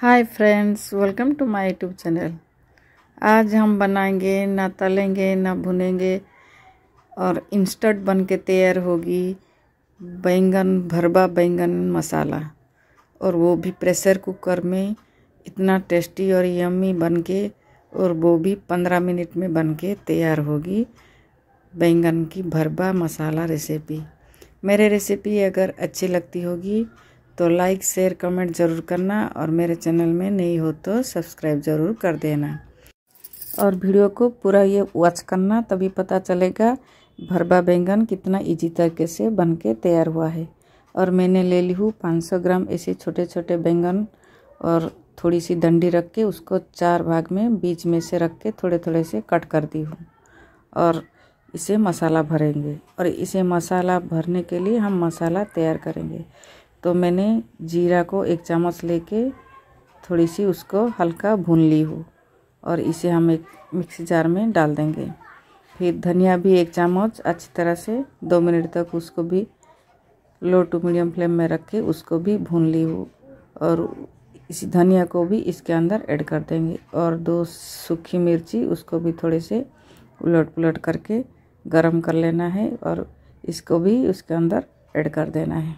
hi friends welcome to my YouTube channel आज हम बनाएंगे ना तलेंगे ना भुनेंगे और इंस्टेंट बन के तैयार होगी बैंगन भरवा बैंगन मसाला और वो भी प्रेशर कुकर में इतना टेस्टी और यम्मी बन के और वो भी पंद्रह मिनट में बन के तैयार होगी बैंगन की भरवा मसाला रेसिपी मेरे रेसिपी अगर अच्छी लगती होगी तो लाइक शेयर कमेंट ज़रूर करना और मेरे चैनल में नहीं हो तो सब्सक्राइब ज़रूर कर देना और वीडियो को पूरा ये वॉच करना तभी पता चलेगा भरबा बैंगन कितना इजी तरीके से बन के तैयार हुआ है और मैंने ले ली हूँ पाँच ग्राम ऐसे छोटे छोटे बैंगन और थोड़ी सी डंडी रख के उसको चार भाग में बीच में से रख के थोड़े थोड़े से कट कर दी हूँ और इसे मसाला भरेंगे और इसे मसाला भरने के लिए हम मसाला तैयार करेंगे तो मैंने जीरा को एक चम्मच लेके थोड़ी सी उसको हल्का भून ली हूँ और इसे हम एक मिक्सी जार में डाल देंगे फिर धनिया भी एक चम्मच अच्छी तरह से दो मिनट तक उसको भी लो टू मीडियम फ्लेम में रख के उसको भी भून ली हूँ और इसी धनिया को भी इसके अंदर ऐड कर देंगे और दो सूखी मिर्ची उसको भी थोड़े से उलट पुलट करके गरम कर लेना है और इसको भी उसके अंदर ऐड कर देना है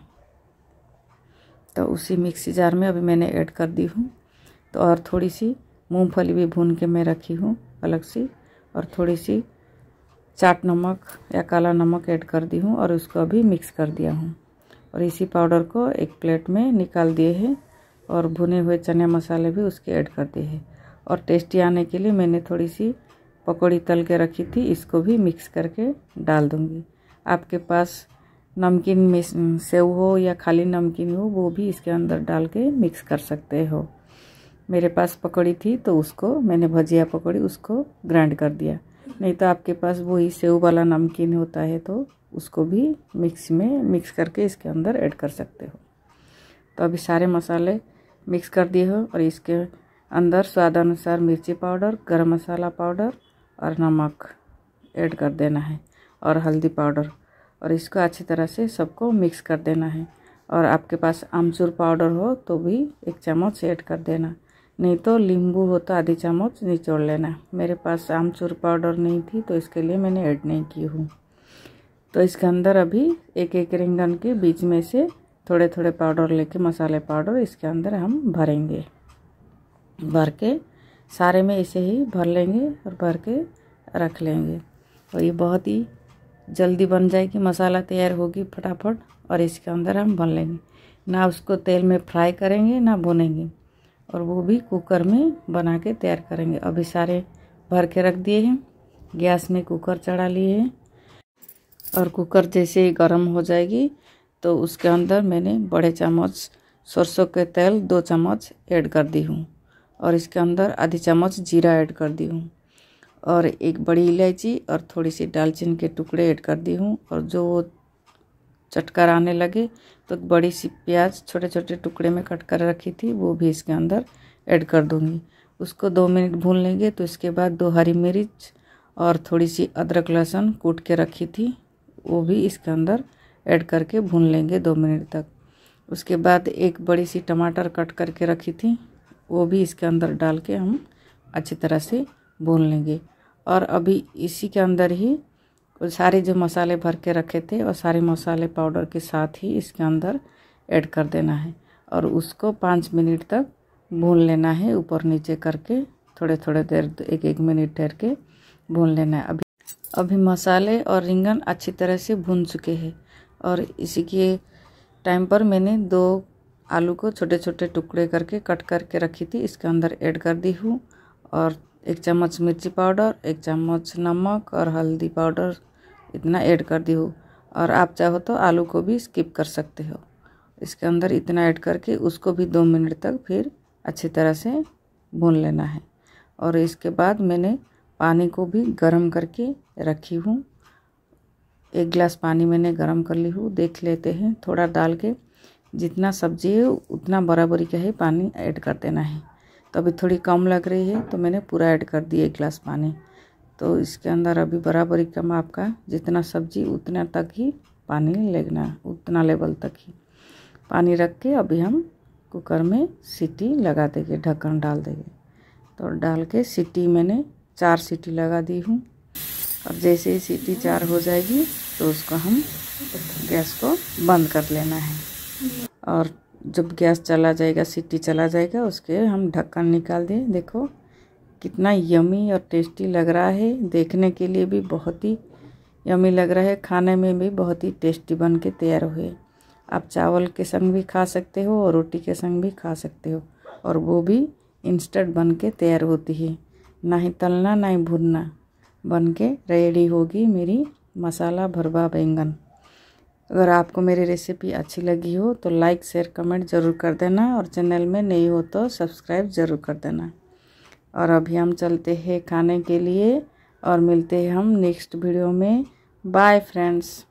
तो उसी मिक्सी जार में अभी मैंने ऐड कर दी हूँ तो और थोड़ी सी मूंगफली भी भून के मैं रखी हूँ अलग सी और थोड़ी सी चाट नमक या काला नमक ऐड कर दी हूँ और उसको अभी मिक्स कर दिया हूँ और इसी पाउडर को एक प्लेट में निकाल दिए हैं और भुने हुए चने मसाले भी उसके ऐड कर दिए हैं और टेस्टी आने के लिए मैंने थोड़ी सी पकौड़ी तल के रखी थी इसको भी मिक्स करके डाल दूँगी आपके पास नमकीन में सेव हो या खाली नमकीन हो वो भी इसके अंदर डाल के मिक्स कर सकते हो मेरे पास पकौड़ी थी तो उसको मैंने भजिया पकौड़ी उसको ग्राइंड कर दिया नहीं तो आपके पास वही सेव वाला नमकीन होता है तो उसको भी मिक्स में मिक्स करके इसके अंदर ऐड कर सकते हो तो अभी सारे मसाले मिक्स कर दिए हो और इसके अंदर स्वाद अनुसार मिर्ची पाउडर गरम मसाला पाउडर और नमक ऐड कर देना है और हल्दी पाउडर और इसको अच्छी तरह से सबको मिक्स कर देना है और आपके पास आमचूर पाउडर हो तो भी एक चम्मच ऐड कर देना नहीं तो नींबू हो तो आधी चम्मच निचोड़ लेना मेरे पास आमचूर पाउडर नहीं थी तो इसके लिए मैंने ऐड नहीं की हूँ तो इसके अंदर अभी एक एक रिंगन के बीच में से थोड़े थोड़े पाउडर लेके मसाले पाउडर इसके अंदर हम भरेंगे भर के सारे में इसे ही भर लेंगे और भर के रख लेंगे और ये बहुत ही जल्दी बन जाएगी मसाला तैयार होगी फटाफट और इसके अंदर हम बन लेंगे ना उसको तेल में फ्राई करेंगे ना बुनेंगे और वो भी कुकर में बना के तैयार करेंगे अभी सारे भर के रख दिए हैं गैस में कुकर चढ़ा लिए हैं और कुकर जैसे ही गर्म हो जाएगी तो उसके अंदर मैंने बड़े चम्मच सरसों के तेल दो चम्मच ऐड कर दी हूँ और इसके अंदर आधी चम्मच जीरा ऐड कर दी हूँ और एक बड़ी इलायची और थोड़ी सी डालचीन के टुकड़े ऐड कर दी हूँ और जो वो चटकर आने लगे तो बड़ी सी प्याज छोटे छोटे टुकड़े में कट कर रखी थी वो भी इसके अंदर ऐड कर दूँगी उसको दो मिनट भून लेंगे तो इसके बाद दो हरी मिर्च और थोड़ी सी अदरक लहसुन कूट के रखी थी वो भी इसके अंदर ऐड करके भून लेंगे दो मिनट तक उसके बाद एक बड़ी सी टमाटर कट करके रखी थी वो भी इसके अंदर डाल के हम अच्छी तरह से भून लेंगे और अभी इसी के अंदर ही सारे जो मसाले भर के रखे थे और सारे मसाले पाउडर के साथ ही इसके अंदर ऐड कर देना है और उसको पाँच मिनट तक भून लेना है ऊपर नीचे करके थोड़े थोड़े देर एक एक मिनट ठहर के भून लेना है अभी अभी मसाले और रिंगन अच्छी तरह से भून चुके हैं और इसी के टाइम पर मैंने दो आलू को छोटे छोटे टुकड़े करके कट करके रखी थी इसके अंदर ऐड कर दी हूँ और एक चम्मच मिर्ची पाउडर एक चम्मच नमक और हल्दी पाउडर इतना ऐड कर दी हो और आप चाहो तो आलू को भी स्किप कर सकते हो इसके अंदर इतना ऐड करके उसको भी दो मिनट तक फिर अच्छी तरह से भून लेना है और इसके बाद मैंने पानी को भी गर्म करके रखी हूँ एक गिलास पानी मैंने गर्म कर ली हूँ देख लेते हैं थोड़ा डाल के जितना सब्जी है उतना बराबरी का ही पानी ऐड कर देना है तो अभी थोड़ी कम लग रही है तो मैंने पूरा ऐड कर दिया एक गिलास पानी तो इसके अंदर अभी बराबर ही कम आपका जितना सब्जी उतना तक ही पानी लेना उतना लेवल तक ही पानी रख के अभी हम कुकर में सीटी लगा देंगे ढक्कन डाल देंगे तो डाल के सीटी मैंने चार सीटी लगा दी हूँ और जैसे ही सीटी चार हो जाएगी तो उसको हम गैस को बंद कर लेना है और जब गैस चला जाएगा सीटी चला जाएगा उसके हम ढक्कन निकाल दें देखो कितना यमी और टेस्टी लग रहा है देखने के लिए भी बहुत ही यमी लग रहा है खाने में भी बहुत ही टेस्टी बन के तैयार हुए आप चावल के संग भी खा सकते हो और रोटी के संग भी खा सकते हो और वो भी इंस्टेंट बन के तैयार होती है ना ही तलना ना ही भुनना बन के रेडी होगी मेरी मसाला भरवा बैंगन अगर आपको मेरी रेसिपी अच्छी लगी हो तो लाइक शेयर कमेंट ज़रूर कर देना और चैनल में नई हो तो सब्सक्राइब ज़रूर कर देना और अभी हम चलते हैं खाने के लिए और मिलते हैं हम नेक्स्ट वीडियो में बाय फ्रेंड्स